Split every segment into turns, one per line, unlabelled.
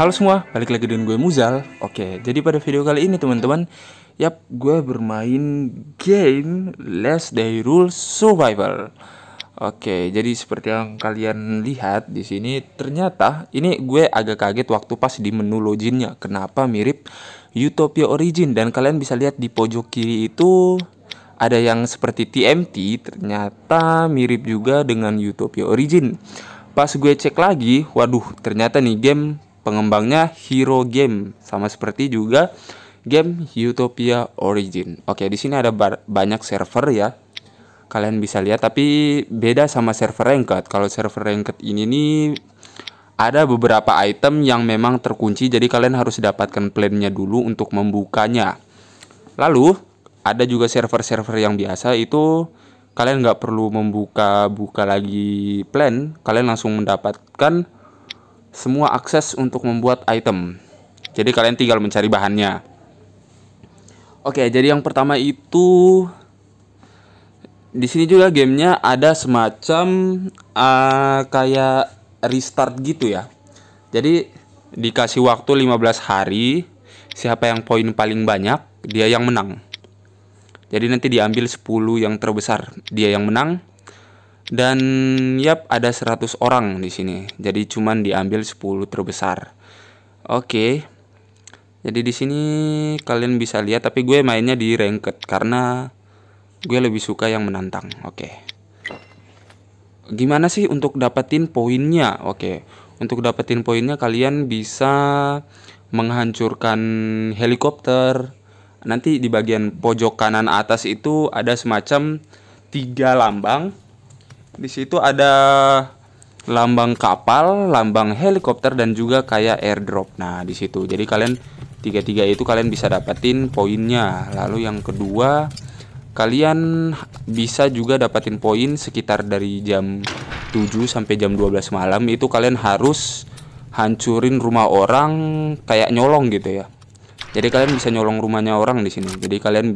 Halo semua, balik lagi dengan gue Muzal Oke, jadi pada video kali ini teman-teman Yap, gue bermain game last Day Rule Survival Oke, jadi seperti yang kalian lihat di sini Ternyata, ini gue agak kaget waktu pas di menu loginnya Kenapa mirip Utopia Origin Dan kalian bisa lihat di pojok kiri itu ada yang seperti TMT ternyata mirip juga dengan Utopia Origin. Pas gue cek lagi, waduh ternyata nih game pengembangnya Hero Game sama seperti juga game Utopia Origin. Oke, di sini ada banyak server ya. Kalian bisa lihat tapi beda sama server ranked. Kalau server ranked ini nih ada beberapa item yang memang terkunci jadi kalian harus dapatkan plannya dulu untuk membukanya. Lalu ada juga server-server yang biasa itu kalian nggak perlu membuka-buka lagi plan, kalian langsung mendapatkan semua akses untuk membuat item. Jadi kalian tinggal mencari bahannya. Oke, jadi yang pertama itu di sini juga gamenya ada semacam uh, kayak restart gitu ya. Jadi dikasih waktu 15 hari, siapa yang poin paling banyak, dia yang menang. Jadi nanti diambil 10 yang terbesar, dia yang menang. Dan yap ada 100 orang di sini. Jadi cuman diambil 10 terbesar. Oke. Okay. Jadi di sini kalian bisa lihat tapi gue mainnya di ranked karena gue lebih suka yang menantang. Oke. Okay. Gimana sih untuk dapetin poinnya? Oke. Okay. Untuk dapetin poinnya kalian bisa menghancurkan helikopter. Nanti di bagian pojok kanan atas itu ada semacam tiga lambang di situ ada lambang kapal, lambang helikopter dan juga kayak airdrop. Nah, di situ. Jadi kalian tiga-tiga itu kalian bisa dapetin poinnya. Lalu yang kedua, kalian bisa juga dapetin poin sekitar dari jam 7 sampai jam 12 malam itu kalian harus hancurin rumah orang kayak nyolong gitu ya. Jadi kalian bisa nyolong rumahnya orang di sini. Jadi kalian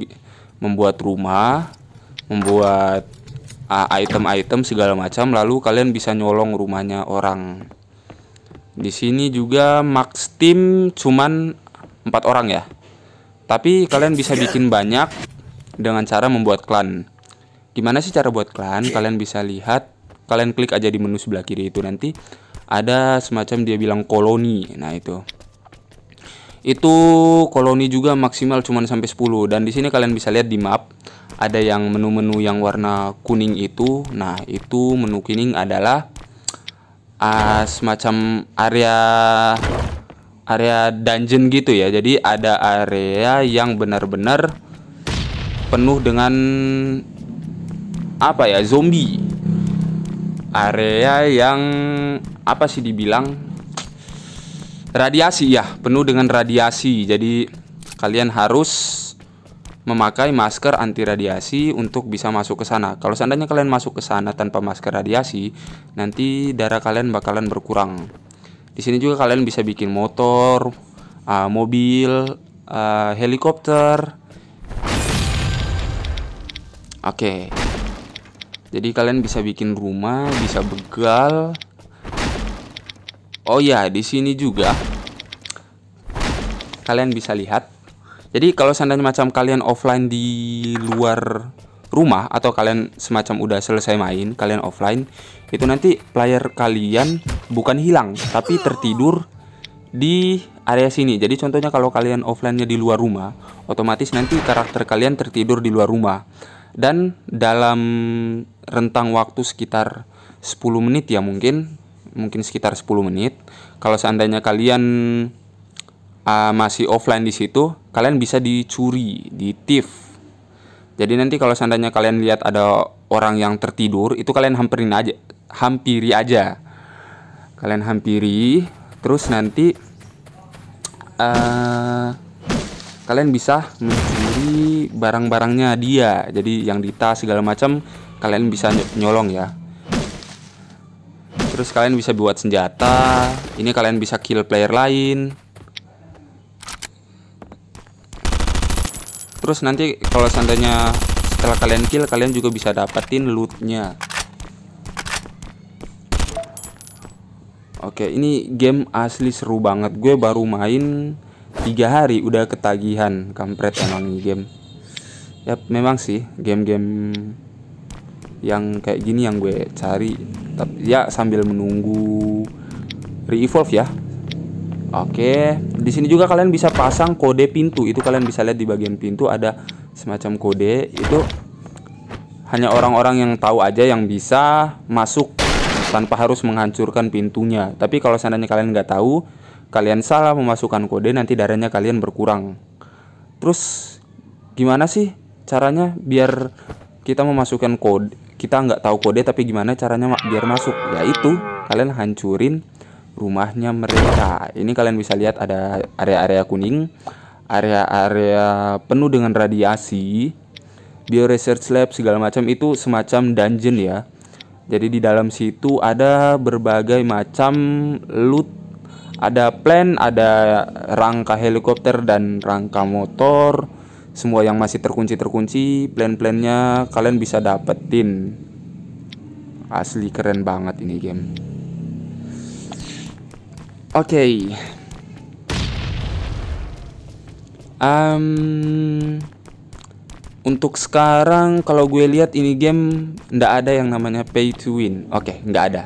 membuat rumah, membuat Ah, item-item segala macam lalu kalian bisa nyolong rumahnya orang di sini juga max team cuman empat orang ya tapi kalian bisa bikin banyak dengan cara membuat klan gimana sih cara buat klan kalian bisa lihat kalian klik aja di menu sebelah kiri itu nanti ada semacam dia bilang koloni nah itu itu koloni juga maksimal cuman sampai 10 dan di sini kalian bisa lihat di map ada yang menu-menu yang warna kuning itu nah itu menu kuning adalah uh, semacam area area dungeon gitu ya jadi ada area yang benar-benar penuh dengan apa ya zombie area yang apa sih dibilang radiasi ya penuh dengan radiasi jadi kalian harus memakai masker anti radiasi untuk bisa masuk ke sana. Kalau seandainya kalian masuk ke sana tanpa masker radiasi, nanti darah kalian bakalan berkurang. Di sini juga kalian bisa bikin motor, uh, mobil, uh, helikopter. Oke. Okay. Jadi kalian bisa bikin rumah, bisa begal. Oh ya, di sini juga kalian bisa lihat jadi kalau seandainya macam kalian offline di luar rumah atau kalian semacam udah selesai main, kalian offline, itu nanti player kalian bukan hilang, tapi tertidur di area sini. Jadi contohnya kalau kalian offline-nya di luar rumah, otomatis nanti karakter kalian tertidur di luar rumah. Dan dalam rentang waktu sekitar 10 menit ya mungkin, mungkin sekitar 10 menit, kalau seandainya kalian uh, masih offline di situ, kalian bisa dicuri, di tif. Jadi nanti kalau seandainya kalian lihat ada orang yang tertidur, itu kalian hampirin aja, hampiri aja. Kalian hampiri, terus nanti uh, kalian bisa mencuri barang-barangnya dia. Jadi yang di tas segala macam kalian bisa nyolong ya. Terus kalian bisa buat senjata. Ini kalian bisa kill player lain terus nanti kalau seandainya setelah kalian kill kalian juga bisa dapatin lootnya Oke ini game asli seru banget gue baru main tiga hari udah ketagihan kampret emang ini game ya memang sih game-game yang kayak gini yang gue cari tapi ya sambil menunggu re-evolve ya Oke, di sini juga kalian bisa pasang kode pintu. Itu kalian bisa lihat di bagian pintu ada semacam kode. Itu hanya orang-orang yang tahu aja yang bisa masuk tanpa harus menghancurkan pintunya. Tapi kalau seandainya kalian nggak tahu, kalian salah memasukkan kode, nanti darahnya kalian berkurang. Terus gimana sih caranya biar kita memasukkan kode? Kita nggak tahu kode, tapi gimana caranya biar masuk? Yaitu kalian hancurin rumahnya mereka. Ini kalian bisa lihat ada area-area kuning, area-area penuh dengan radiasi, bio research lab segala macam itu semacam dungeon ya. Jadi di dalam situ ada berbagai macam loot, ada plan, ada rangka helikopter dan rangka motor. Semua yang masih terkunci-terkunci, plan-plannya kalian bisa dapetin. Asli keren banget ini game. Oke, Okay. Um, untuk sekarang kalau gue lihat ini game ndak ada yang namanya pay to win. Oke, okay, nggak ada.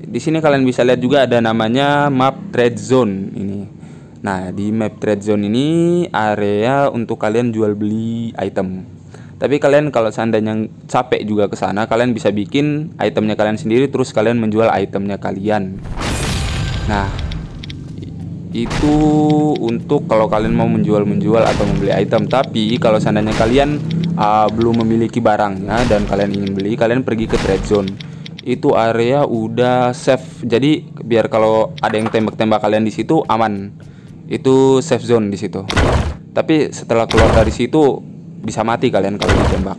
Di sini kalian bisa lihat juga ada namanya map trade zone ini. Nah, di map trade zone ini area untuk kalian jual beli item. Tapi kalian kalau seandainya capek juga ke sana, kalian bisa bikin itemnya kalian sendiri terus kalian menjual itemnya kalian. Nah, itu untuk kalau kalian mau menjual-menjual atau membeli item. Tapi kalau seandainya kalian uh, belum memiliki barangnya dan kalian ingin beli, kalian pergi ke trade zone itu area udah safe. Jadi biar kalau ada yang tembak-tembak kalian di situ aman. Itu safe zone di situ. Tapi setelah keluar dari situ bisa mati kalian kalau ditembak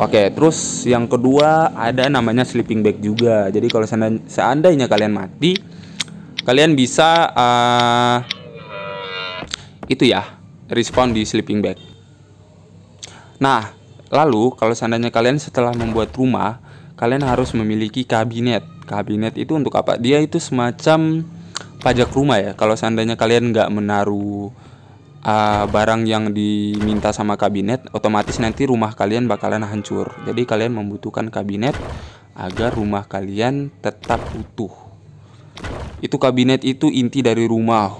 Oke, terus yang kedua ada namanya sleeping bag juga. Jadi kalau seandainya kalian mati, kalian bisa uh, itu ya, respon di sleeping bag. Nah, lalu kalau seandainya kalian setelah membuat rumah, kalian harus memiliki kabinet. Kabinet itu untuk apa? Dia itu semacam pajak rumah ya. Kalau seandainya kalian nggak menaruh uh, barang yang diminta sama kabinet, otomatis nanti rumah kalian bakalan hancur. Jadi kalian membutuhkan kabinet agar rumah kalian tetap utuh. Itu kabinet itu inti dari rumah.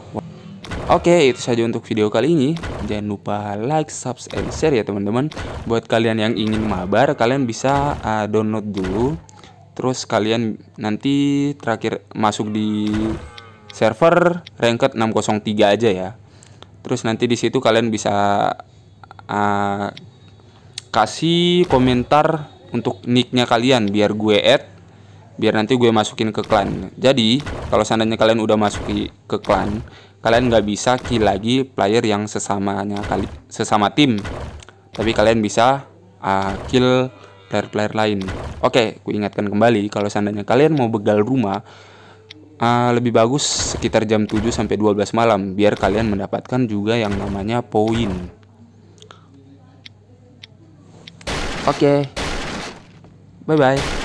Oke, itu saja untuk video kali ini. Jangan lupa like, subscribe, and share ya teman-teman. Buat kalian yang ingin mabar, kalian bisa uh, download dulu. Terus kalian nanti terakhir masuk di server ranked 603 aja ya terus nanti di situ kalian bisa uh, kasih komentar untuk nicknya kalian biar gue add biar nanti gue masukin ke klan jadi kalau seandainya kalian udah masuk ke klan kalian nggak bisa kill lagi player yang sesamanya kali sesama tim tapi kalian bisa uh, kill player-player lain oke okay, ku ingatkan kembali kalau seandainya kalian mau begal rumah uh, lebih bagus sekitar jam 7 sampai 12 malam biar kalian mendapatkan juga yang namanya poin. Oke. Okay. Bye bye.